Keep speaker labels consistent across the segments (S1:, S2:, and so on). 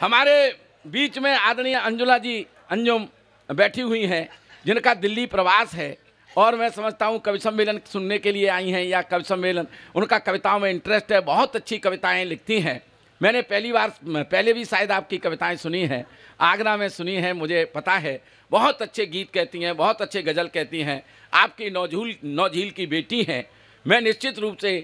S1: हमारे बीच में आदरणीय अंजुला जी अंजुम बैठी हुई हैं जिनका दिल्ली प्रवास है और मैं समझता हूँ कवि सम्मेलन सुनने के लिए आई हैं या कवि सम्मेलन उनका कविताओं में इंटरेस्ट है बहुत अच्छी कविताएं लिखती हैं मैंने पहली बार पहले भी शायद आपकी कविताएं सुनी हैं आगरा में सुनी हैं मुझे पता है बहुत अच्छे गीत कहती हैं बहुत अच्छे गज़ल कहती हैं आपकी नौझूल नौझील की बेटी हैं मैं निश्चित रूप से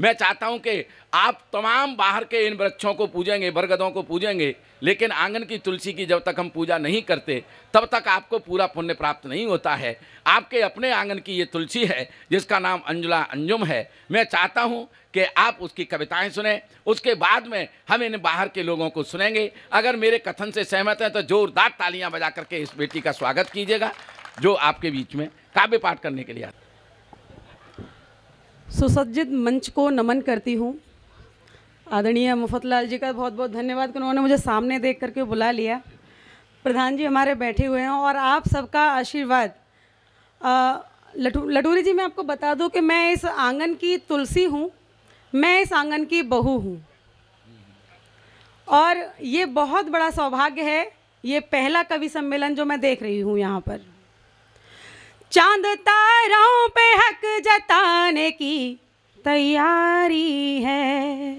S1: मैं चाहता हूं कि आप तमाम बाहर के इन वृक्षों को पूजेंगे बरगदों को पूजेंगे लेकिन आंगन की तुलसी की जब तक हम पूजा नहीं करते तब तक आपको पूरा पुण्य प्राप्त नहीं होता है आपके अपने आंगन की ये तुलसी है जिसका नाम अंजुला अंजुम है मैं चाहता हूँ कि आप उसकी कविताएं सुने उसके बाद में हम इन बाहर के लोगों को सुनेंगे अगर मेरे कथन से सहमत हैं तो जोरदार तालियां बजा करके इस बेटी का स्वागत कीजिएगा जो आपके बीच में काव्य पाठ करने के लिए आता
S2: सुसज्जित मंच को नमन करती हूँ आदरणीय मुफतलाल जी का बहुत बहुत धन्यवाद कि उन्होंने मुझे सामने देख करके बुला लिया प्रधान जी हमारे बैठे हुए हैं और आप सबका आशीर्वाद लटूरी जी मैं आपको बता दूं कि मैं इस आंगन की तुलसी हूँ मैं इस आंगन की बहू हूँ और ये बहुत बड़ा सौभाग्य है ये पहला कवि सम्मेलन जो मैं देख रही हूँ यहाँ पर चांद तारों पे हक जताने की तैयारी है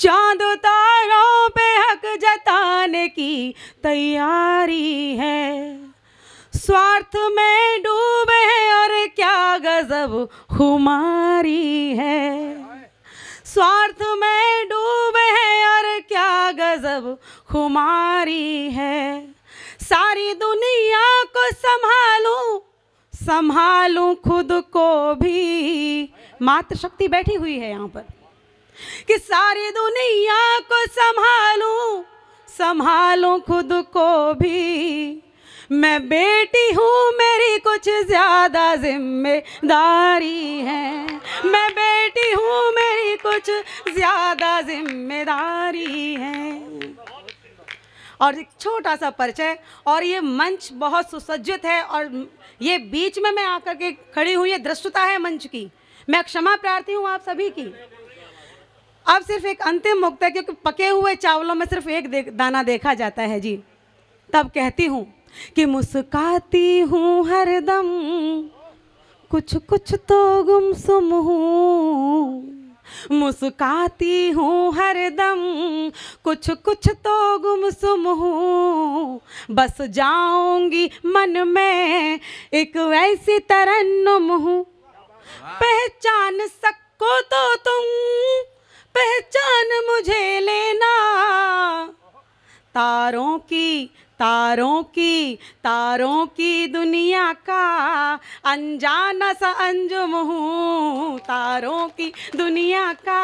S2: चांद तारों पे हक जताने की तैयारी है स्वार्थ में डूबे हैं और क्या गजब खुमारी है स्वार्थ में डूबे हैं और क्या गजब खुमारी है सारी दुनिया को संभालू संभालू खुद को भी मातृशक्ति बैठी हुई है यहाँ पर कि सारी दुनिया को संभालू संभालू खुद को भी मैं बेटी हूँ मेरी कुछ ज़्यादा जिम्मेदारी है मैं बेटी हूँ मेरी कुछ ज़्यादा जिम्मेदारी है और एक छोटा सा परिचय और ये मंच बहुत सुसज्जित है और ये बीच में मैं आकर के खड़ी हुई ये दृश्यता है मंच की मैं क्षमा प्रार्थी हूँ आप सभी की अब सिर्फ एक अंतिम मुक्त है क्योंकि पके हुए चावलों में सिर्फ एक दे, दाना देखा जाता है जी तब कहती हूँ कि मुस्काती हूँ हरदम कुछ कुछ तो गुमसुम हूँ मुस्काती हूँ हर दम कुछ कुछ तो गुमसुम हूँ बस जाऊंगी मन में एक वैसी तरन्नुम हूँ पहचान सको तो तुम पहचान मुझे लेना तारों की तारों की तारों की दुनिया का अनजाना सा अंजुम हूँ तारों की दुनिया का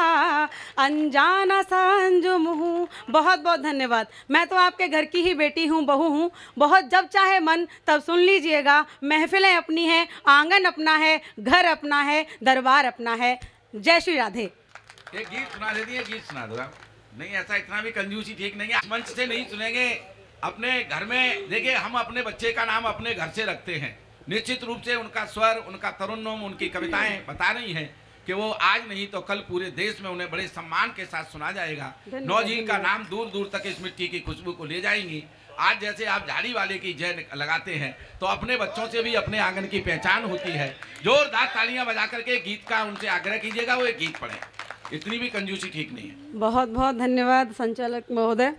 S2: अनजाना सा अंजुम हूँ बहुत बहुत धन्यवाद मैं तो आपके घर की ही बेटी हूँ बहू हूँ बहुत जब चाहे मन तब सुन लीजिएगा महफिलें अपनी हैं आंगन अपना है घर अपना है दरबार अपना है जय श्री राधे
S1: एक गीत सुना देती है गीत सुना दो नहीं ऐसा इतना भी कंजूसी ठीक नहीं है मंच से नहीं सुनेंगे अपने घर में देखिए हम अपने बच्चे का नाम अपने घर से रखते हैं निश्चित रूप से उनका स्वर उनका तरुन्नम उनकी कविताएं बता रही हैं कि वो आज नहीं तो कल पूरे देश में उन्हें बड़े सम्मान के साथ सुना जाएगा नौजील का नाम दूर दूर तक इस मिट्टी की खुशबू को ले जाएंगी आज जैसे आप झाड़ी वाले की जय लगाते हैं तो अपने बच्चों से भी अपने आंगन की पहचान होती है जोरदार तालियां बजा करके गीत का उनसे आग्रह कीजिएगा वो एक गीत पढ़े इतनी भी कंजूसी ठीक नहीं
S2: है बहुत बहुत धन्यवाद संचालक महोदय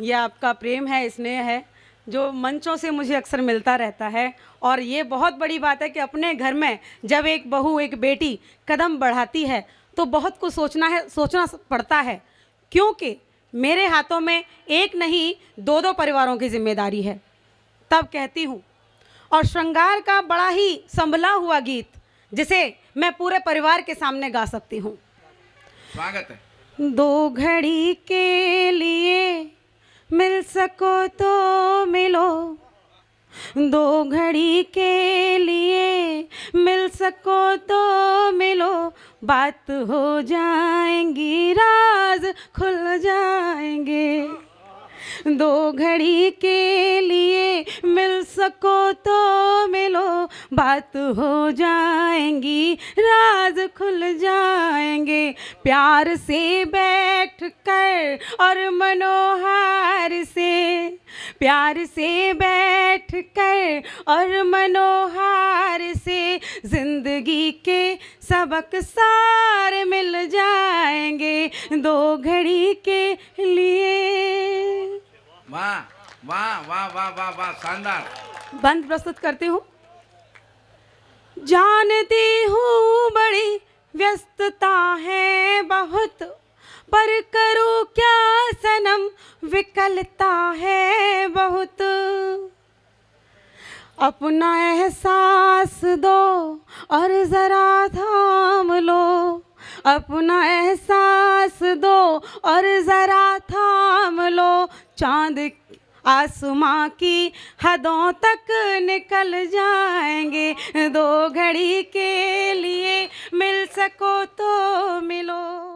S2: यह आपका प्रेम है स्नेह है जो मंचों से मुझे अक्सर मिलता रहता है और ये बहुत बड़ी बात है कि अपने घर में जब एक बहू एक बेटी कदम बढ़ाती है तो बहुत कुछ सोचना है सोचना पड़ता है क्योंकि मेरे हाथों में एक नहीं दो दो परिवारों की जिम्मेदारी है तब कहती हूँ और श्रृंगार का बड़ा ही संभला हुआ गीत जिसे मैं पूरे परिवार के सामने गा सकती हूँ स्वागत है दो घड़ी के लिए मिल सको तो मिलो दो घड़ी के लिए मिल सको तो मिलो बात हो जाएंगी राज खुल जाएंगे दो घड़ी के लिए मिल सको तो मिलो बात हो जाएंगी राज खुल जाएंगे प्यार से बैठ कर और मनोहार से प्यार से बैठ कर और मनोहार से जिंदगी के सबक सार मिल जाएंगे दो घड़ी के लिए
S1: वाह वाह वाह वाह वाह वाह शानदार
S2: बंद प्रस्तुत करती हूँ जानती हूँ बड़ी व्यस्तता है बहुत पर करो क्या सनम विकलता है बहुत अपना एहसास दो और ज़रा थाम लो अपना एहसास दो और ज़रा थाम लो चांद आसमां की हदों तक निकल जाएंगे दो घड़ी के लिए मिल सको तो मिलो